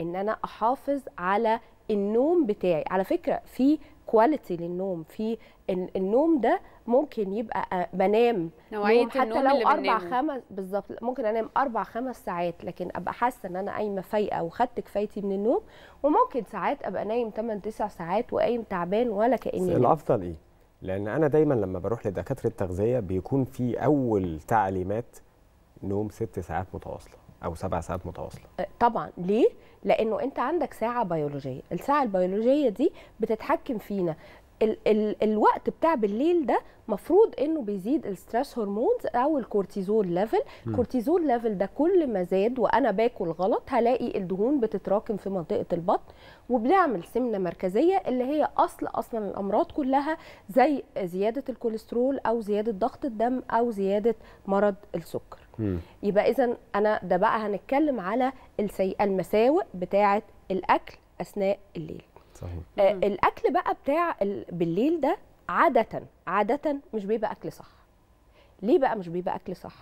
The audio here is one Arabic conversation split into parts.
ان انا احافظ على النوم بتاعي على فكره في كواليتي للنوم في النوم ده ممكن يبقى آه، بنام نوعيه حتى النوم لو اللي اربع خمس بالظبط ممكن انام اربع خمس ساعات لكن ابقى حاسه ان انا قايمه فايقه وخدت كفايتي من النوم وممكن ساعات ابقى نايم 8 9 ساعات وقايم تعبان ولا كاني الافضل ايه؟ لان انا دايما لما بروح لدكاتره التغذيه بيكون في اول تعليمات نوم ست ساعات متواصله او سبع ساعات متواصله أه، طبعا ليه لانه انت عندك ساعه بيولوجيه الساعه البيولوجيه دي بتتحكم فينا ال ال الوقت بتاع بالليل ده مفروض انه بيزيد الستريس هرمونز او الكورتيزول ليفل الكورتيزول ليفل ده كل ما زاد وانا باكل غلط هلاقي الدهون بتتراكم في منطقه البطن وبنعمل سمنه مركزيه اللي هي اصل اصلا الامراض كلها زي زياده الكوليسترول او زياده ضغط الدم او زياده مرض السكر مم. يبقى اذا انا ده بقى هنتكلم على المساوئ بتاعه الاكل اثناء الليل صحيح. آه الاكل بقى بتاع بالليل ده عاده عاده مش بيبقى اكل صح ليه بقى مش بيبقى اكل صح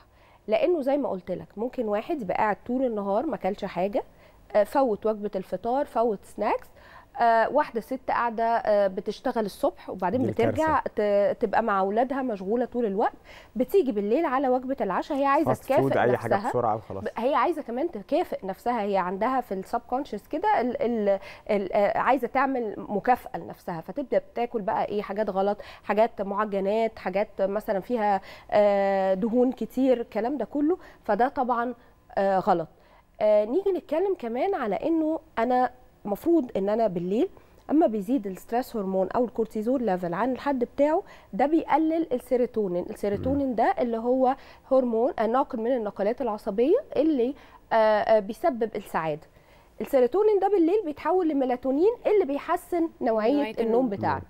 لانه زي ما قلت لك ممكن واحد يبقى قاعد طول النهار ما اكلش حاجه آه، فوت وجبه الفطار فوت سناكس آه، واحده ست قاعده آه، بتشتغل الصبح وبعدين بترجع تبقى مع اولادها مشغوله طول الوقت بتيجي بالليل على وجبه العشاء هي عايزه تكافئ نفسها اي حاجه بسرعه وخلاص هي عايزه كمان تكافئ نفسها هي عندها في السب كونشس كده آه، عايزه تعمل مكافاه لنفسها فتبدا بتاكل بقى ايه حاجات غلط حاجات معجنات حاجات مثلا فيها دهون كتير الكلام ده كله فده طبعا غلط نيجي نتكلم كمان على انه انا المفروض ان انا بالليل اما بيزيد الستريس هرمون او الكورتيزول ليفل عن الحد بتاعه ده بيقلل السيروتونين السيروتونين ده اللي هو هرمون ناقل من النقلات العصبيه اللي آه، آه، بيسبب السعاده السيروتونين ده بالليل بيتحول لميلاتونين اللي بيحسن نوعيه النوم بتاعنا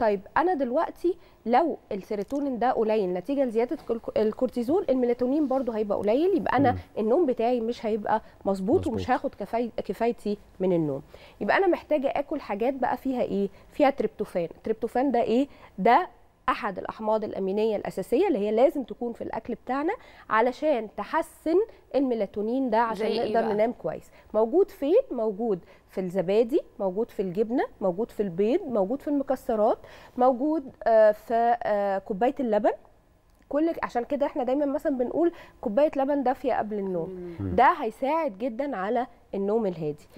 طيب انا دلوقتي لو السيروتونين ده قليل نتيجه لزياده الكورتيزول الميلاتونين برده هيبقى قليل يبقى انا م. النوم بتاعي مش هيبقى مظبوط, ومش هاخد كفايتي من النوم يبقى انا محتاجه اكل حاجات بقى فيها ايه فيها تريبتوفان التريبتوفان ده ايه ده احد الاحماض الامينيه الاساسيه اللي هي لازم تكون في الاكل بتاعنا علشان تحسن الميلاتونين ده عشان إيه نقدر ننام كويس موجود فين موجود في الزبادي موجود في الجبنه موجود في البيض موجود في المكسرات موجود آه، في آه، كوبايه اللبن كل عشان كده احنا دايما مثلا بنقول كوبايه لبن دافيه قبل النوم ده هيساعد جدا على النوم الهادي